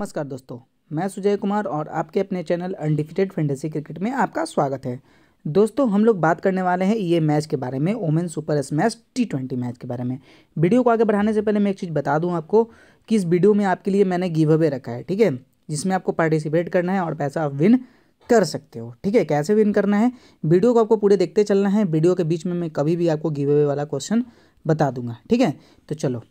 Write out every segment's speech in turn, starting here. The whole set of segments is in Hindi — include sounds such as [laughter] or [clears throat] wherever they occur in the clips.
नमस्कार दोस्तों मैं सुजय कुमार और आपके अपने चैनल अनडिफिटेड फेंडेसी क्रिकेट में आपका स्वागत है दोस्तों हम लोग बात करने वाले हैं ये मैच के बारे में Oman super smash T twenty match के बारे में वीडियो को आगे बढ़ाने से पहले मैं एक चीज़ बता दूं आपको कि इस वीडियो में आपके लिए मैंने गिव अवे रखा है ठीक है जिसमें आपको पार्टिसिपेट करना है और पैसा आप विन कर सकते हो ठीक है कैसे विन करना है वीडियो को आपको पूरे देखते चलना है वीडियो के बीच में मैं कभी भी आपको गिव अवे वाला क्वेश्चन बता दूंगा ठीक है तो चलो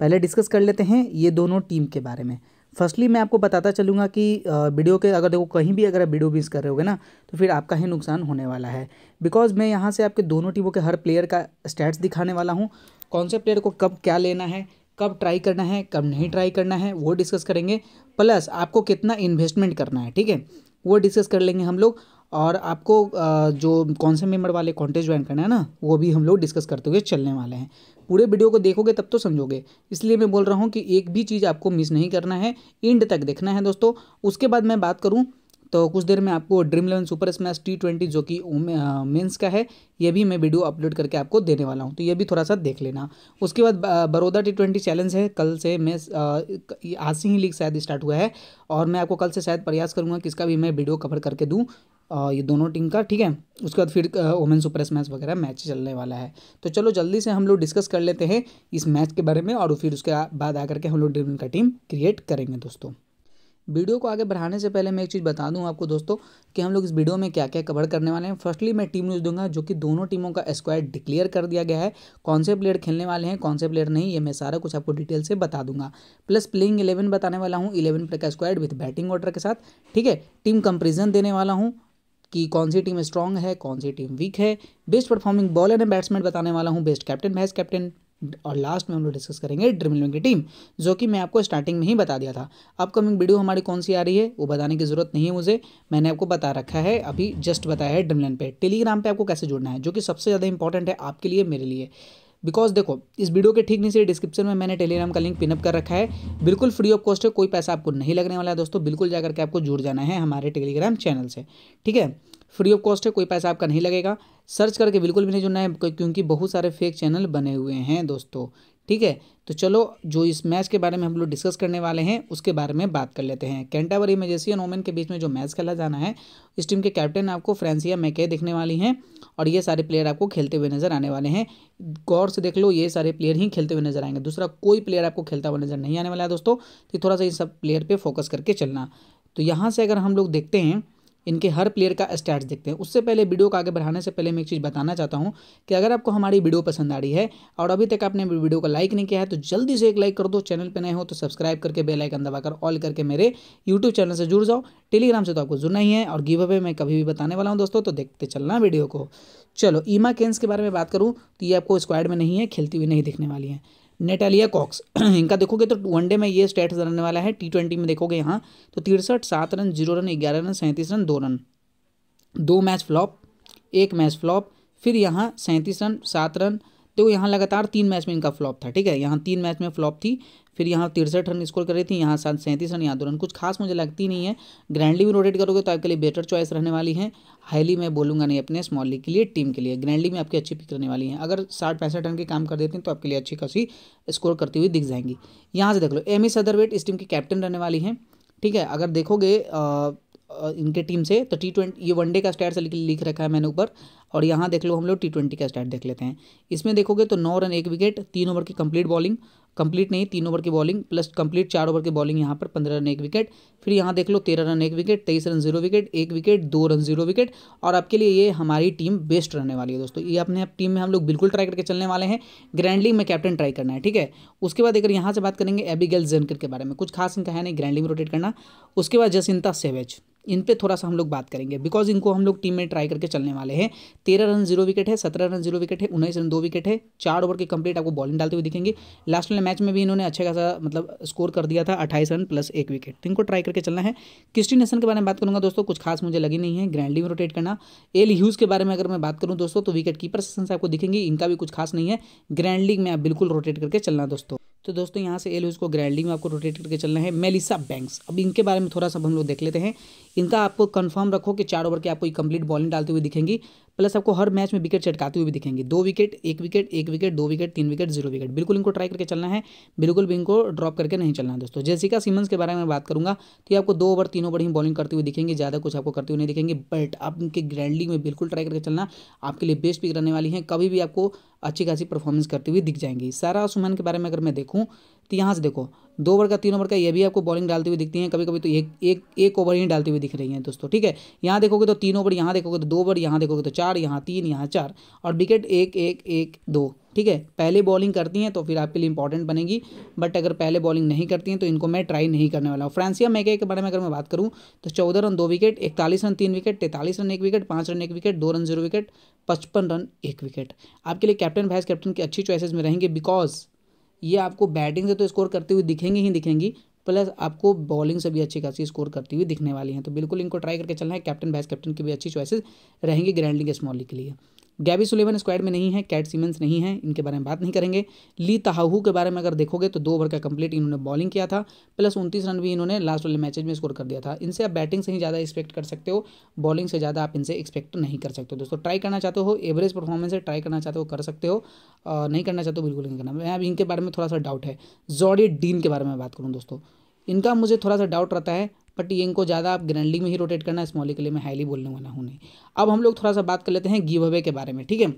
पहले डिस्कस कर लेते हैं ये दोनों टीम के बारे में फर्स्टली मैं आपको बताता चलूँगा कि वीडियो के अगर देखो कहीं भी अगर आप वीडियो मिस कर रहे होगे ना तो फिर आपका ही नुकसान होने वाला है बिकॉज मैं यहाँ से आपके दोनों टीमों के हर प्लेयर का स्टैट्स दिखाने वाला हूँ कौन से प्लेयर को कब क्या लेना है कब ट्राई करना है कब नहीं ट्राई करना है वो डिस्कस करेंगे प्लस आपको कितना इन्वेस्टमेंट करना है ठीक है वो डिस्कस कर लेंगे हम लोग और आपको जो कौन से मेम्बर वाले कॉन्टेस्ट ज्वाइन करना है ना वो भी हम लोग डिस्कस करते हुए चलने वाले हैं पूरे वीडियो को देखोगे तब तो समझोगे इसलिए मैं बोल रहा हूँ कि एक भी चीज़ आपको मिस नहीं करना है एंड तक देखना है दोस्तों उसके बाद मैं बात करूँ तो कुछ देर में आपको Dream Eleven Super smash T twenty जो कि मेंस का है ये भी मैं वीडियो अपलोड करके आपको देने वाला हूँ तो ये भी थोड़ा सा देख लेना उसके बाद बड़ौदा टी ट्वेंटी चैलेंज है कल से मैं आज से ही लीग शायद स्टार्ट हुआ है और मैं आपको कल से शायद प्रयास करूँगा कि भी मैं वीडियो कवर करके दूँ ये दोनों टीम का ठीक है उसके बाद फिर वुमेन सुपर स्मैश वगैरह मैच चलने वाला है तो चलो जल्दी से हम लोग डिस्कस कर लेते हैं इस मैच के बारे में और फिर उसके बाद आकर के हम लोग ड्रीम का टीम क्रिएट करेंगे दोस्तों वीडियो को आगे बढ़ाने से पहले मैं एक चीज़ बता दूं आपको दोस्तों कि हम लोग इस वीडियो में क्या क्या कवर करने वाले हैं फर्स्टली मैं टीम न्यूज़ दूंगा जो कि दोनों टीमों का स्क्वायर डिक्लेयर कर दिया गया है कौन से प्लेयर खेलने वाले हैं कौन से प्लेयर नहीं ये मैं सारा कुछ आपको डिटेल से बता दूंगा प्लस प्लेइंग इलेवन बताने वाला हूँ इलेवन प्लेयर का स्क्वायर विथ बैटिंग ऑर्डर के साथ ठीक है टीम कंपेरिजन देने वाला हूँ कि कौन सी टीम स्ट्रांग है कौन सी टीम वीक है best performing bowler and batsman बताने वाला हूँ बेस्ट कैप्टन वाइस कैप्टन और लास्ट में हम लोग डिस्कस करेंगे ड्रीम इलेवन की टीम जो कि मैं आपको स्टार्टिंग में ही बता दिया था अपकमिंग वीडियो हमारी कौन सी आ रही है वो बताने की ज़रूरत नहीं है मुझे मैंने आपको बता रखा है अभी जस्ट बताया है ड्रीम इलेवन पे टेलीग्राम पे आपको कैसे जुड़ना है जो कि सबसे ज़्यादा इंपॉर्टेंट है आपके लिए मेरे लिए बिकॉज देखो इस वीडियो के ठीक नीचे डिस्क्रिप्शन में मैंने टेलीग्राम का लिंक पिनअप कर रखा है बिल्कुल फ्री ऑफ कॉस्ट है कोई पैसा आपको नहीं लगने वाला है दोस्तों बिल्कुल जाकर के आपको जुड़ जाना है हमारे टेलीग्राम चैनल से ठीक है फ्री ऑफ कॉस्ट है कोई पैसा आपका नहीं लगेगा सर्च करके बिल्कुल भी नहीं जुड़ना है क्योंकि बहुत सारे फेक चैनल बने हुए हैं दोस्तों ठीक है तो चलो जो इस मैच के बारे में हम लोग डिस्कस करने वाले हैं उसके बारे में बात कर लेते हैं कैंटावरी इमरजेंसी और ओमेन के बीच में जो मैच खेला जाना है इस टीम के कैप्टन आपको फ्रांसिया मैके दिखने वाली हैं और ये सारे प्लेयर आपको खेलते हुए नजर आने वाले हैं गौर से देख लो ये सारे प्लेयर ही खेलते हुए नजर आएंगे दूसरा कोई प्लेयर आपको खेलता हुआ नजर नहीं आने वाला है दोस्तों तो थोड़ा सा इन सब प्लेयर पर फोकस करके चलना तो यहाँ से अगर हम लोग देखते हैं इनके हर प्लेयर का स्टैट्स देखते हैं उससे पहले वीडियो को आगे बढ़ाने से पहले मैं एक चीज़ बताना चाहता हूँ कि अगर आपको हमारी वीडियो पसंद आ रही है और अभी तक आपने वीडियो को लाइक नहीं किया है तो जल्दी से एक लाइक कर दो चैनल पर नए हो तो सब्सक्राइब करके बेलाइकन दबाकर ऑल करके मेरे यूट्यूब चैनल से जुड़ जाओ टेलीग्राम से तो आपको जुड़ना ही है और गिव अवे मैं कभी भी बताने वाला हूँ दोस्तों तो देखते चलना वीडियो को चलो ईमा केन्स के बारे में बात करूँ तो ये आपको स्क्वाड में नहीं है खेलती हुई नहीं दिखने वाली है नेटालिया कॉक्स [clears throat] इनका देखोगे तो वनडे में ये स्टेटस रहने वाला है टी ट्वेंटी में देखोगे यहाँ तो तिरसठ सात रन जीरो रन ग्यारह रन सैंतीस रन दो रन दो मैच फ्लॉप एक मैच फ्लॉप फिर यहाँ सैंतीस रन सात रन तो यहाँ लगातार तीन मैच में इनका फ्लॉप था ठीक है यहाँ तीन मैच में फ्लॉप थी फिर यहाँ तिरसठ रन स्कोर कर रही थी यहाँ साथ सैंतीस रन यहाँ दो रन कुछ खास मुझे लगती नहीं है ग्रैंडली भी रोटेट करोगे तो आपके लिए बेटर चॉइस रहने वाली है हाईली मैं बोलूँगा नहीं अपने स्मॉल लीग के लिए टीम के लिए ग्रैंडली में आपकी अच्छी पिक रहने वाली है अगर साठ पैंसठ रन के काम कर देते हैं तो आपके लिए अच्छी खासी स्कोर करती हुई दिख जाएंगी यहाँ से देख लो एम एस अदरवेट इस टीम की कैप्टन रहने वाली है ठीक है अगर देखोगे इनके टीम से तो टी ट्वेंटी ये वनडे का स्टैट लिख रखा है मैंने ऊपर और यहाँ देख लो हम लोग टी ट्वेंटी का स्टैट देख लेते हैं इसमें देखोगे तो नौ रन एक विकेट तीन ओवर की कंप्लीट बॉलिंग कंप्लीट नहीं तीन ओवर की बॉलिंग प्लस कंप्लीट चार ओवर की बॉलिंग यहाँ पर पंद्रह रन एक विकेट फिर यहाँ देख लो तेरह रन एक विकेट तेईस रन जीरो विकेट एक विकेट दो रन जीरो विकेट और आपके लिए ये हमारी टीम बेस्ट रहने वाली है दोस्तों ये अपने टीम में हम लोग बिल्कुल ट्राई करके चलने वाले हैं ग्रैंडलिंग में कैप्टन ट्राई करना है ठीक है उसके बाद अगर यहाँ से बात करेंगे एबी जेनकर के बारे में कुछ खास इनका है नहीं ग्रैंड में रोटेट करना उसके बाद जसिंता सेवेज इन पे थोड़ा सा हम लोग बात करेंगे बिकॉज इनको हम लोग टीम में ट्राई करके चलने वाले हैं तेरह रन जीरो विकेट है सत्रह रन जीरो विकेट है उन्नीस रन दो विकेट है चार ओवर के कंप्लीट आपको बॉलिंग डालते हुए दिखेंगे लास्ट वाले मैच में भी इन्होंने अच्छा खासा मतलब स्कोर कर दिया था अट्ठाईस रन प्लस एक विकेट तो इनको ट्राई करके चलना है क्रिस्टी नेशन के बारे में बात करूँगा दोस्तों कुछ खास मुझे लगी नहीं है ग्रैंडली में रोटेट करना एल ह्यूज़ के बारे में अगर मैं बात करूँ दोस्तों तो विकेट कीपर सेशन से आपको दिखेंगी इनका भी कुछ खास नहीं है ग्रैंड लीग में आप बिल्कुल रोटेट करके चलना दोस्तों तो दोस्तों यहाँ से ए को ग्रैंडली में आपको रोटेट करके चलना है मेलिसा बैंक्स अब इनके बारे में थोड़ा सा हम लोग देख लेते हैं इनका आपको कंफर्म रखो कि चार ओवर के आपको कंप्लीट बॉलिंग डालते हुए दिखेंगी प्लस आपको हर मैच में विकेट चटकाते हुए भी दिखेंगे दो विकेट एक विकेट एक विकेट दो विकेट तीन विकेट जीरो विकेट बिल्कुल इनको ट्राई करके चलना है बिल्कुल भी इनको ड्रॉप करके नहीं चलना है दोस्तों जेसिका सिमंस के बारे में बात करूंगा तो ये आपको दो ओवर तीन ओवर ही बॉलिंग करते हुए दिखेंगे ज़्यादा कुछ आपको करते हुए नहीं दिखेंगे बट आप इनके ग्रैंडली में बिल्कुल ट्राई करके चलना आपके लिए बेस्ट पिक रहने वाली है कभी भी आपको अच्छी खासी परफॉर्मेंस करते हुए दिख जाएंगी सारा सुमन के बारे में अगर मैं देखूँ तो यहाँ से देखो दो ओवर का तीन ओवर का ये भी आपको बॉलिंग डालती हुई दिखती हैं कभी कभी तो एक एक एक ओवर ही डालती हुई दिख रही हैं दोस्तों ठीक है यहाँ देखोगे तो तीन ओवर यहाँ देखोगे तो दो ओवर यहाँ देखोगे तो चार यहाँ तीन यहाँ चार और विकेट एक एक एक दो ठीक है पहले बॉलिंग करती हैं तो फिर आपके लिए इंपॉर्टेंट बनेगी बट अगर पहले बॉलिंग नहीं करती हैं तो इनको मैं ट्राई नहीं करने वाला हूँ फ्रांसिया मैके के बारे में अगर मैं बात करूँ तो चौदह रन दो विकेट इकतालीस रन तीन विकेट तैंतालीस रन एक विकेट पाँच रन एक विकेट दो रन जीरो विकेट पचपन रन एक विकेट आपके लिए कैप्टन वाइस कैप्टन की अच्छी चॉइसेज में रहेंगे बिकॉज ये आपको बैटिंग से तो स्कोर करते हुए दिखेंगी ही दिखेंगी प्लस आपको बॉलिंग से भी अच्छी खासी स्कोर करती हुई दिखने वाली हैं तो बिल्कुल इनको ट्राई करके चलना है कैप्टन वाइस कैप्टन की भी अच्छी चॉइसेस रहेंगी ग्रैंड लीग स्मॉल लीग के लिए गैबी सुलेवन स्क्वाड में नहीं है कैट सीमेंस नहीं है इनके बारे में बात नहीं करेंगे ली तहाहू के बारे में अगर देखोगे तो दो ओवर का कंप्लीट इन्होंने बॉलिंग किया था प्लस उनतीस रन भी इन्होंने लास्ट वाले मैचेज में स्कोर कर दिया था इनसे आप बैटिंग से ही ज़्यादा एक्सपेक्ट कर सकते हो बॉलिंग से ज़्यादा आप इनसे एक्सपेक्ट तो नहीं कर सकते दोस्तों ट्राई करना चाहते हो एवरेज परफॉर्मेंस है ट्राई करना चाहते हो कर सकते हो नहीं करना चाहते हो बिल्कुल नहीं करना मैं अब इनके बारे में थोड़ा सा डाउट है जॉडी डीन के बारे में बात करूँ दोस्तों इनका मुझे थोड़ा सा डाउट रहता है बट ये इनको ज़्यादा आप ग्रैंडली में ही रोटेट करना स्मॉली के लिए मैं हाईली बोलने वाला हूँ नहीं अब हम लोग थोड़ा सा बात कर लेते हैं गिव अवे के बारे में ठीक है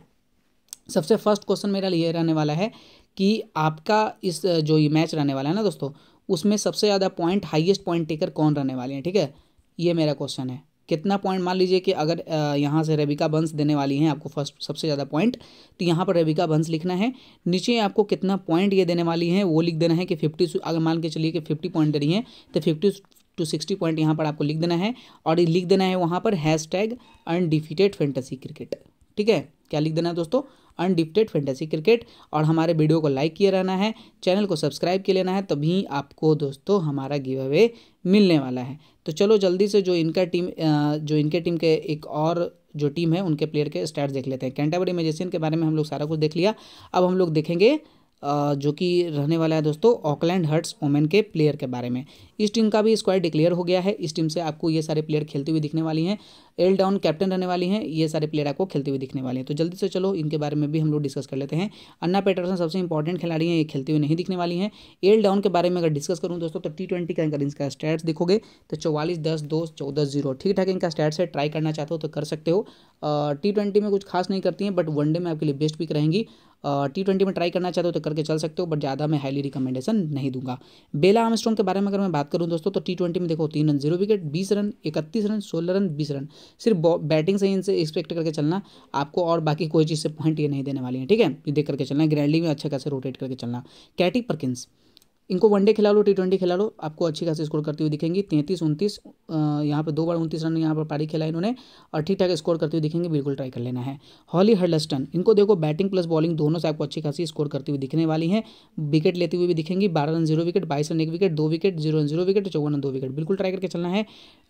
सबसे फर्स्ट क्वेश्चन मेरा ये रहने वाला है कि आपका इस जो ये मैच रहने वाला है ना दोस्तों उसमें सबसे ज़्यादा पॉइंट हाइएस्ट पॉइंट टेकर कौन रहने वाले हैं ठीक है ये मेरा क्वेश्चन है कितना पॉइंट मान लीजिए कि अगर यहाँ से रेबिका बंस देने वाली हैं आपको फर्स्ट सबसे ज़्यादा पॉइंट तो यहाँ पर रेबिका बंस लिखना है नीचे आपको कितना पॉइंट ये देने वाली हैं वो लिख देना है कि फिफ्टी अगर मान के चलिए कि फिफ्टी पॉइंट दे रही हैं तो फिफ्टी टू सिक्सटी पॉइंट यहाँ पर आपको लिख देना है और लिख देना है वहाँ पर hashtag undefeated fantasy cricket ठीक है क्या लिख देना है दोस्तों अनडिफिटेड फेंटेसी क्रिकेट और हमारे वीडियो को लाइक किए रहना है चैनल को सब्सक्राइब किए लेना है तभी आपको दोस्तों हमारा गिव अवे मिलने वाला है तो चलो जल्दी से जो इनका टीम जो इनके टीम के एक और जो टीम है उनके प्लेयर के स्टार्ट देख लेते हैं कैंटाबरी मेजिशियन के बारे में हम लोग सारा कुछ देख लिया अब हम लोग देखेंगे जो कि रहने वाला है दोस्तों ऑकलैंड हर्ट्स ओमेन के प्लेयर के बारे में इस टीम का भी स्क्वाड डिक्लेयर हो गया है इस टीम से आपको ये सारे प्लेयर खेलते हुए दिखने वाली हैं एल डाउन कैप्टन रहने वाली हैं ये सारे प्लेयर आपको खेलते हुए दिखने वाले हैं तो जल्दी से चलो इनके बारे में भी हम लोग डिस्कस कर लेते हैं अन्ना पेटरसन सबसे इंपॉर्टेंट खिलाड़ी हैं ये खेलते हुए नहीं दिखने वाली हैं एल डाउन के बारे में अगर डिस्कस करूँ दोस्तों तो टी ट्वेंटी का अगर इनका स्टैट्स देखोगे तो चौवालीस दस दो चौदह जीरो ठीक ठाक इनका स्टैट्स है ट्राई करना चाहते हो तो कर सकते हो टी ट्वेंटी में कुछ खास नहीं करती हैं बट वनडे में आपके लिए बेस्ट पिक रहेंगी टी ट्वेंटी में ट्राई करना चाहते हो तो करके चल सकते हो बट ज़्यादा मैं हाईली रिकमेंडेशन नहीं दूंगा बेला आमस्ट्रॉन्ग के बारे में अगर मैं बात बात करूँ दोस्तों तो टी ट्वेंटी में देखो तीन रन जीरो विकेट बीस रन इकतीस रन सोलह रन बीस रन सिर्फ बैटिंग से इनसे एक्सपेक्ट करके चलना आपको और बाकी कोई चीज़ से पॉइंट ये नहीं देने वाली है ठीक है ये देख करके चलना ग्रैंडली में अच्छा खासा रोटेट करके चलना कैटी परकिंस इनको वनडे खिला लो टी ट्वेंटी खिला लो आपको अच्छी खासी स्कोर करती हुई दिखेंगी तैंतीस उनतीस यहाँ पर दो बार उनतीस रन यहाँ पर पारी खेला इन्होंने और ठीक ठाक स्कोर करती हुई दिखेंगे बिल्कुल ट्राई कर लेना है हॉली हर्लस्टन इनको देखो बैटिंग प्लस बॉलिंग दोनों से आपको अच्छी खासी स्कोर करती हुई दिखने वाली है विकेट लेते हुए भी दिखेंगी बारह रन जीरो विकेट बाईस रन एक विकेट दो विकेट जीरो रन जीरो विकेट चौवन रन दो विकेट बिल्कुल ट्राई करके चलना है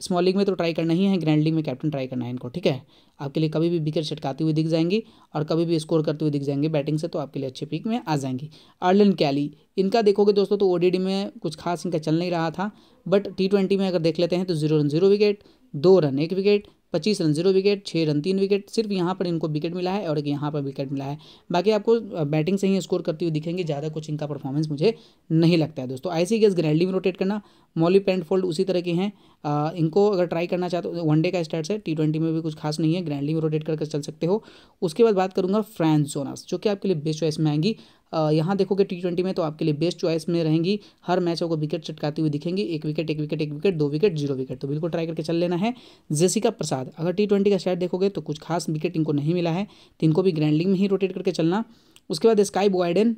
स्मॉल लीग में तो ट्राई करना ही है ग्रैंड लीग में कैप्टन ट्राई करना है इनको ठीक है आपके लिए कभी भी विकेट छटकाती हुई दिख जाएंगी और कभी भी स्कोर करते हुए दिख जाएंगे बैटिंग से तो आपके लिए अच्छे पिक में आ जाएंगी अर्लन कैली इनका देखोगे दोस्तों तो ओ में कुछ खास इनका चल नहीं रहा था बट टी में अगर देख लेते हैं तो जीरो रन जीरो विकेट दो रन एक विकेट पच्चीस रन जीरो विकेट छः रन तीन विकेट सिर्फ यहाँ पर इनको विकेट मिला है और यहाँ पर विकेट मिला है बाकी आपको बैटिंग से ही स्कोर करते हुए दिखेंगे ज़्यादा कुछ इनका परफॉर्मेंस मुझे नहीं लगता है दोस्तों ऐसे ही ग्रैंडली में रोटेट करना मॉली पेंट फोल्ड उसी तरह के हैं इनको अगर ट्राई करना चाहते हो वनडे का स्टार्ट है टी ट्वेंटी में भी कुछ खास नहीं है ग्रैंडली में रोटेट करके कर चल सकते हो उसके बाद बात करूँगा फ्रांस जोनास जो कि आपके लिए बेस्ट चॉइस में आएंगी यहाँ देखोगे टी ट्वेंटी में तो आपके लिए बेस्ट चॉइस में रहेंगी हर मैच आपको विकेट चटकाती हुई दिखेंगी एक विकेट एक विकेट एक विकेट दो विकेट जीरो विकेट तो बिल्कुल ट्राई करके चल लेना है जेसिका प्रसाद अगर टी ट्वेंटी का स्टैट देखोगे तो कुछ खास विकेट इनको नहीं मिला है तो इनको भी ग्रैंडलिंग में ही रोटेट करके चलना उसके बाद स्काई बॉयडन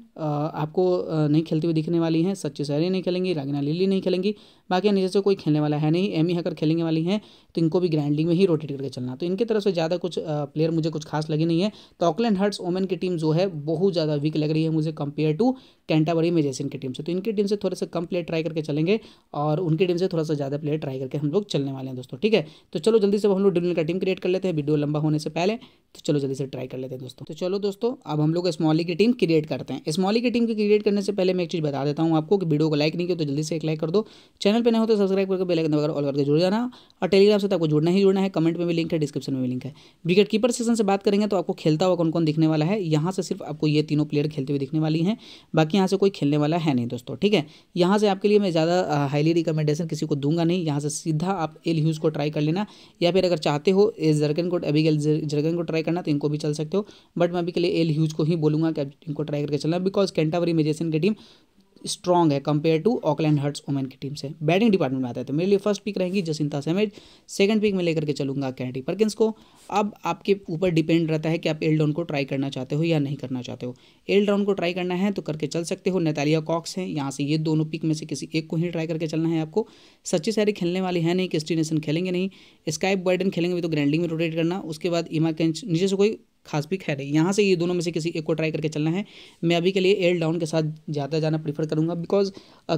आपको नहीं खेलती हुई दिखने वाली हैं सच्ची सहरी नहीं खेलेंगी रागिना लिली नहीं खेलेंगी बाकी नीचे से कोई खेलने वाला है नहीं एमी हकर खेलने वाली हैं तो इनको भी ग्रैंडिंग में ही रोटेट करके चलना तो इनकी तरफ से ज़्यादा कुछ प्लेयर मुझे कुछ खास लगी नहीं है तो ऑकलैंड हर्ट्स ओमेन की टीम जो है बहुत ज़्यादा वीक लग रही है मुझे कंपेयर टू कैंटाबरी में जैसे इनकी टीम से तो इनकी टीम से थोड़े से कम प्लेयर ट्राई करके चलेंगे और उनकी टीम से थोड़ा सा ज़्यादा प्लेयर ट्राई करके हम लोग चलने वाले हैं दोस्तों ठीक है तो चलो जल्दी से हम लोग डिनर का टीम क्रिएट कर लेते हैं वीडियो लंबा होने से पहले तो चलो जल्दी से ट्राई कर लेते हैं दोस्तों तो चलो दोस्तों अब हम लोग स्मॉल स्मॉली की टीम क्रिएट करते हैं स्मॉली की टीम के क्रिएट करने से पहले मैं एक चीज़ बता देता हूँ आपको कि वीडियो को लाइक नहीं किया तो जल्दी से एक लाइक कर दो चैनल पर नहीं हो तो सब्सक्राइब करके बेलाइकन दबाकर ऑल करके जुड़ जाना और टेलीग्राम से तो आपको जुड़ना ही जुड़ना है कमेंट में भी लिंक है डिस्क्रिप्शन में भी लिंक है विकेट कीपर सेशन से बात करेंगे तो आपको खेलता हुआ कौन कौन दिखने वाला है यहाँ से सिर्फ आपको ये तीनों प्लेयर खेलते हुए दिखने वाली हैं बाकी यहाँ से कोई खेलने वाला है नहीं दोस्तों ठीक है यहाँ से आपके लिए मैं ज़्यादा हाईली रिकमेंडेशन किसी को दूंगा नहीं यहाँ से सीधा आप एल ह्यूज़ को ट्राई कर लेना या फिर अगर चाहते हो जर्गन को अभी जर्गन को ट्राई करना तो इनको भी चल सकते हो बट मैं अभी के लिए एल ह्यूज़ को ही बोलूंगा करना कैप्टन को ट्राई करके चलना बिकॉज कैंटावरी मेजेसन की टीम स्ट्रॉग है compare to Auckland Hearts women की टीम से बैटिंग डिपार्टमेंट में आता है तो मेरे लिए फर्स्ट पिक रहेंगी जसिंता सेमेज सेकंड पिक में लेकर के चलूंगा कैंडी परकिंस को अब आपके ऊपर डिपेंड रहता है कि आप एल डाउन को ट्राई करना चाहते हो या नहीं करना चाहते हो एल डाउन को ट्राई करना है तो करके चल सकते हो नैतालिया कॉक्स हैं यहाँ से ये दोनों पिक में से किसी एक को ही ट्राई करके चलना है आपको सच्ची सारी खेलने वाली है नहीं क्रिस्टी खेलेंगे नहीं स्काइप बर्डन खेलेंगे भी तो ग्रैंडिंग में रोटेट करना उसके बाद इमा कैंच नीचे से कोई खास पिक है नहीं यहाँ से ये दोनों में से किसी एक को ट्राई करके चलना है मैं अभी के लिए एल डाउन के साथ ज़्यादा जाना प्रीफर करूँगा बिकॉज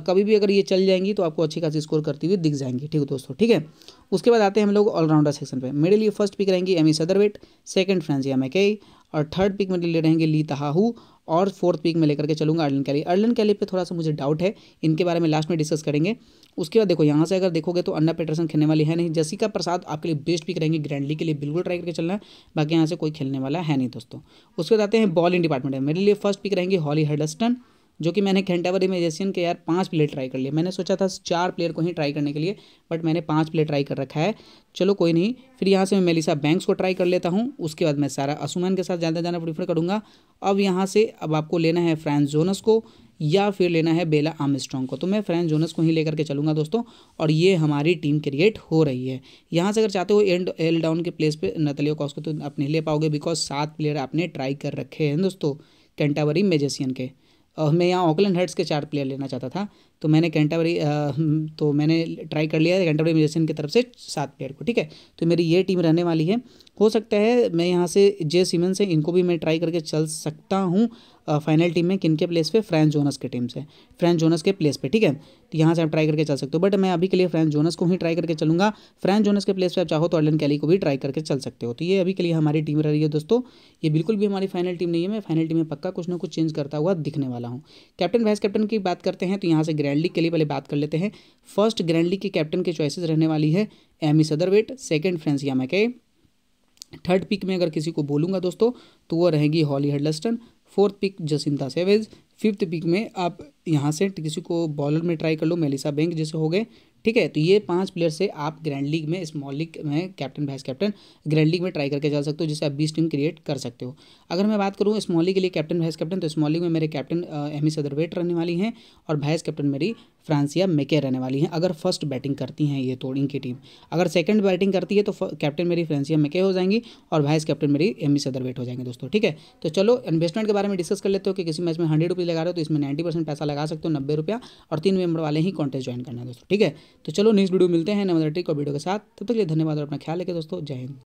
कभी भी अगर ये चल जाएंगी तो आपको अच्छी खासी स्कोर करती हुई दिख जाएंगी ठीक है दोस्तों ठीक है उसके बाद आते हैं हम लोग ऑलराउंडर सेक्शन पर मेरे लिए फर्स्ट पिक रहेंगी ई सदरवेट सेकेंड फ्रांसिया मैके और थर्ड पिक मेरे लिए रहेंगे ली तहाहू और फोर्थ पिक में लेकर के चलूँगा अर्लन कैली अर्लन कैली पे थोड़ा सा मुझे डाउट है इनके बारे में लास्ट में डिस्कस करेंगे उसके बाद देखो यहाँ से अगर देखोगे तो अन्ना पेटरसन खेलने वाली है नहीं जसिका प्रसाद आपके लिए बेस्ट पिक रहेंगे ग्रैंडली के लिए बिल्कुल ट्राई करके चलना बाकी यहाँ से कोई खेलने वाला है नहीं दोस्तों उसके बाद आते हैं बॉलिंग डिपार्टमेंट में मेरे लिए फर्स्ट पिक रहेंगे हॉली हेडस्टन जो कि मैंने खेंटावर इमेजेशन के यार पाँच प्लेयर ट्राई कर लिए मैंने सोचा था चार प्लेयर को ही ट्राई करने के लिए बट मैंने पाँच प्लेयर ट्राई कर रखा है चलो कोई नहीं फिर यहाँ से मैं मेलिसा बैंक्स को ट्राई कर लेता हूँ उसके बाद मैं सारा असुमैन के साथ ज़्यादा जाना प्रीफर करूँगा अब यहाँ से अब आपको लेना है फ्रांस जोनस को या फिर लेना है बेला आमस्ट्रॉन्ग को तो मैं फ्रेंस जोनस को ही लेकर के चलूँगा दोस्तों और ये हमारी टीम क्रिएट हो रही है यहाँ से अगर चाहते हो एंड एल डाउन के प्लेस पे नतलियो कॉस को तो आप नहीं ले पाओगे बिकॉज सात प्लेयर आपने ट्राई कर रखे हैं दोस्तों कैंटावरी मेजेसियन के और मैं यहाँ ऑकलैंड हेड्स के चार प्लेयर लेना चाहता था तो मैंने कैंटाबरी तो मैंने ट्राई कर लिया है कैंटाबरी म्यूजिशियन की तरफ से सात प्लेयर को ठीक है तो मेरी ये टीम रहने वाली है हो सकता है मैं यहाँ से जे सीमन से इनको भी मैं ट्राई करके चल सकता हूँ फाइनल टीम में किन के प्लेस पे फ्रेंच जोनस के टीम से फ्रेंच जोनस के प्लेस पे ठीक है तो यहाँ से आप ट्राई करके चल सकते हो बट मैं अभी के लिए फ्रेंच जोनस को ही ट्राई करके चलूँगा फ्रेंच जोनस के प्लेस पे आप चाहो तो अर्लन कैली को भी ट्राई करके चल सकते हो तो ये अभी के लिए हमारी टीम रह रही है दोस्तों ये बिल्कुल भी हमारी फाइनल टीम नहीं है मैं फाइनल टीम में पक्का कुछ ना कुछ चेंज करता हुआ दिखने वाला हूँ कैप्टन वाइस कैप्टन की बात करते हैं तो यहाँ से ग्रैंड ग्रैंड लीग के लिए पहले बात कर लेते हैं फर्स्ट ग्रैंड लीग के कैप्टन के चॉइसेस रहने वाली है एम ई सदरवेट सेकेंड फ्रेंसिया मैके थर्ड पिक में अगर किसी को बोलूंगा दोस्तों तो वो रहेगी Holly Huddleston fourth pick Jacinta Savage fifth pick में आप यहाँ से किसी को बॉलर में ट्राई कर लो मेलिसा बैंक जैसे हो गए ठीक है तो ये पांच प्लेयर से आप ग्रैंड लीग में स्मॉल लीग में captain vice captain grand league में ट्राई करके चल सकते हो जिससे आप बीस टीम क्रिएट कर सकते हो अगर मैं बात करूँ स्मॉल लीग के लिए कैप्टन वाइस कैप्टन तो स्मॉल लीग में मेरे कैप्टन एम सदरवेट रहने वाली हैं और वाइस कैप्टन मेरी फ्रांसिया मेके रहने वाली हैं अगर फर्स्ट बैटिंग करती हैं ये तो इनकी टीम अगर सेकंड बैटिंग करती है तो कैप्टन मेरी फ्रांसिया मेके हो जाएंगी और वाइस कैप्टन मेरी एम एमी सदरवेट हो जाएंगे दोस्तों ठीक है तो चलो इन्वेस्टमेंट के बारे में डिस्कस कर लेते हो कि किसी मैच में हंड्रेड रुपीज़ लगा रहे हो तो इसमें नाइन्टी परसेंट पैसा लगा सकते हो नब्बे रुपया और तीन मेंबर वाले ही कॉन्टेस्ट ज्वाइन करना है दोस्तों ठीक है तो चलो नेक्स्ट वीडियो मिलते हैं नमदर टिक और वीडियो के साथ तब तक लिए धन्यवाद और अपना ख्याल रखें दोस्तों जय हिंद